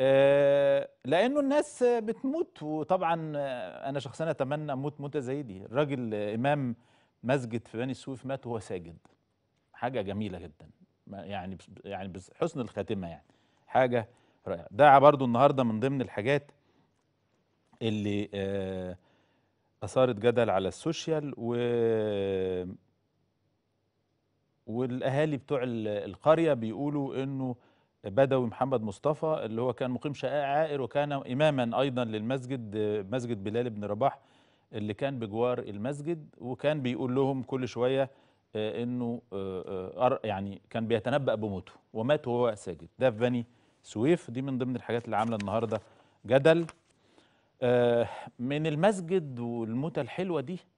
آه، لانه الناس بتموت وطبعا انا شخصيا اتمنى موت موته زي دي الراجل امام مسجد في بني سويف مات وهو ساجد حاجه جميله جدا يعني يعني حسن الخاتمه يعني حاجه رائعه ده برضو النهارده من ضمن الحاجات اللي آه، اثارت جدل على السوشيال و والاهالي بتوع القريه بيقولوا انه بدوي محمد مصطفى اللي هو كان مقيم شقاء عائر وكان إماما أيضا للمسجد مسجد بلال بن رباح اللي كان بجوار المسجد وكان بيقول لهم كل شوية آه، أنه آه، آه، يعني كان بيتنبأ بموته ومات وهو ساجد ده في بني سويف دي من ضمن الحاجات اللي عاملة النهاردة جدل من المسجد والموتة الحلوة دي